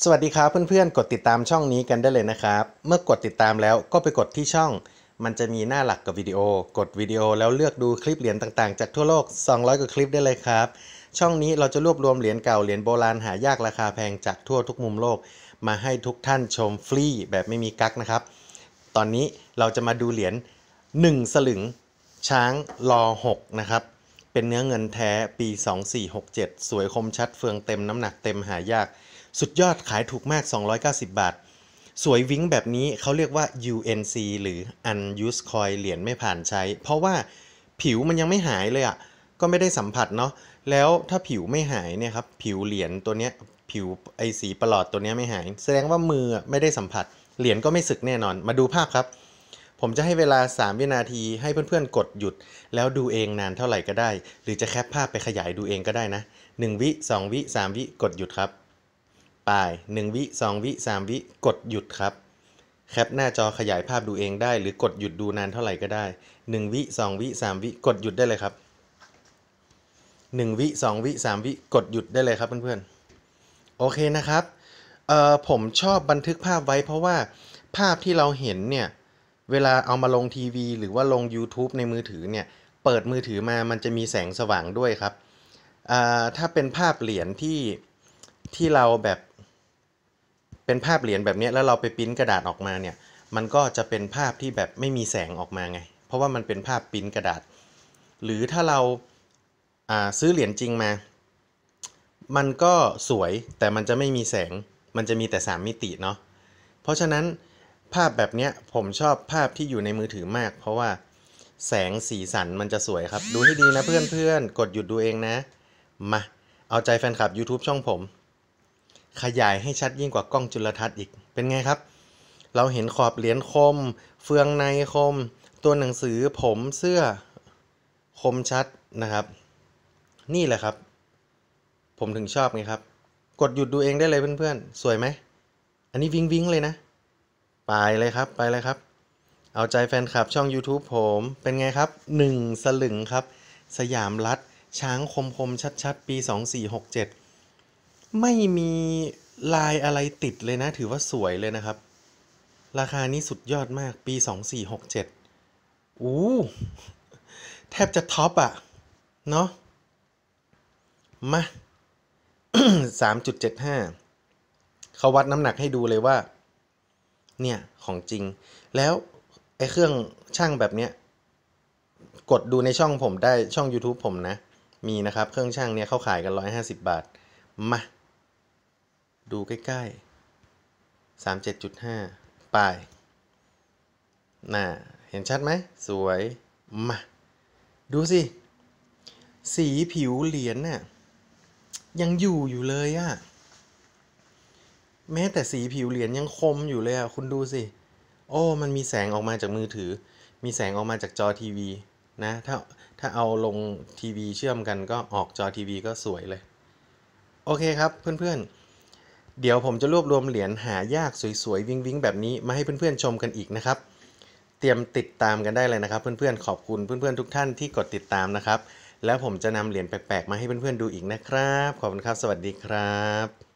สวัสดีครับเพื่อนๆกดติดตามช่องนี้กันได้เลยนะครับ เมื่อกดติดตามแล้วก็ไปกดที่ช่อง มันจะมีหน้าหลักกับวิดีโอ กดวิดีโอแล้วเลือกดูคลิปเหรียญต่างๆจากทั่วโลก 200กว่าคลิปได้เลยครับ ช่องนี้เราจะรวบรวมเหรียญเก่าเหรียญโบราณหายากราคาแพงจากทั่วทุกมุมโลก มาให้ทุกท่านชมฟรีแบบไม่มีกั๊กนะครับ ตอนนี้เราจะมาดูเหรียญ1สลึง ช้างรอ6นะครับเป็นเนื้อเงินแท้ปี 2467 สวยคมชัดเฟืองเต็มน้ำหนักเต็มหายาก สุดยอดขายถูกมาก 290 บาท สวยวิ้งแบบนี้เขาเรียกว่า UNC หรือ Unused Coin เหรียญไม่ผ่านใช้ เพราะว่าผิวมันยังไม่หายเลยอะ่ะ ก็ไม่ได้สัมผัสเนาะแล้วถ้าผิวไม่หายเนี่ยครับ ผิวเหรียญตัวเนี้ย ผิวไอสีประหลอดตัวเนี้ยไม่หาย แสดงว่ามือไม่ได้สัมผัส เหรียญก็ไม่สึกแน่นอนมาดูภาพครับผมจะให้เวลา 3 วินาทีให้เพื่อนๆกดหยุด แล้วดูเองนานเท่าไหร่ก็ได้ หรือจะแคปภาพไปขยายดูเองก็ได้นะ 1 วิ2วิ3วิกดหยุดครับปลาย1วิ2วิ3วิกดหยุดครับแคปหน้าจอขยายภาพดูเองได้หรือกดหยุดดูนานเท่าไหร่ก็ได้1วิ2วิ3วิกดหยุดได้เลยครับ1วิ2วิ3วิกดหยุดได้เลยครับเพื่อนๆโอเคนะครับ ผมชอบบันทึกภาพไว้เพราะว่าภาพที่เราเห็นเนี่ยเวลาเอามาลงทีวี หรือว่าลง YouTube ในมือถือเนี่ย เปิดมือถือมามันจะมีแสงสว่างด้วยครับ ถ้าเป็นภาพเหรียญที่ ที่เราแบบ เป็นภาพเหรียญแบบนี้แล้วเราไปพิมพ์กระดาษออกมาเนี่ย มันก็จะเป็นภาพที่แบบไม่มีแสงออกมาไง เพราะว่ามันเป็นภาพพิมพ์กระดาษ หรือถ้าเราซื้อเหรียญจริงมา มันก็สวยแต่มันจะไม่มีแสง มันจะมีแต่ 3 มิติเนาะ เพราะฉะนั้นภาพแบบเนี้ยผมชอบภาพที่อยู่ในมือถือมาก เพราะว่า แสงสีสันมันจะสวยครับ ดูให้ดีนะเพื่อนๆ กดหยุดดูเองนะ มา เอาใจแฟนคลับ YouTube ช่องผม ขยายให้ชัดยิ่งกว่ากล้องจุลทรรศน์อีกเป็นไงครับ เราเห็นขอบเหรียญคม เฟืองในคม ตัวหนังสือผมเสื้อคมชัดนะครับ นี่แหละครับ ผมถึงชอบไงครับ กดหยุดดูเองได้เลยเพื่อนๆ สวยไหมอันนี้วิงวิงเลยนะไปเลยครับไปเลยครับ เอาใจแฟนคลับ ช่อง YouTube ผม เป็นไงครับ 1 สลึงครับ สยามรัฐช้างคมคมชัด ๆ ปี 2467 ไม่มีลายอะไรติดเลยนะ ถือว่าสวยเลยนะครับ ราคานี้สุดยอดมากปี 2467อู้แทบจะท็อปอะ่ะ เนาะมา3.75เขาวัดน้ำหนักให้ดูเลยว่าเนี่ย ของจริง แล้ว ไอ้เครื่องช่างแบบเนี้ย กดดูในช่องผมได้ช่อง YouTube ผมนะ มีนะครับ เครื่องช่างเนี่ย เขาขายกัน 150 บาทมาดูใกล้ ๆ 37.5ปลายน่ะเห็นชัดไหม สวยมาดูสิ สีผิวเหรียญเนี่ยยังอยู่อยู่เลยอะ่ะแม้แต่สีผิวเหรียญยังคมอยู่เลยอะคุณดูสิ โอ้มันมีแสงออกมาจากมือถือ มีแสงออกมาจากจอทีวีนะ ถ้าถ้าเอาลงทีวี เชื่อมกันก็ออกจอทีวีก็สวยเลย โอเคครับเพื่อนๆ เดี๋ยวผมจะรวบรวมเหรียญหายากสวยๆวิงวิงแบบนี้มาให้เพื่อน ๆ ชมกันอีกนะครับ เตรียมติดตามกันได้เลยนะครับ เพื่อนๆขอบคุณเพื่อนๆ ทุกท่านที่กดติดตามนะครับ แล้วผมจะนำเหรียญแปลกๆ มาให้เพื่อนๆดูอีกนะครับ ขอบคุณครับ สวัสดีครับ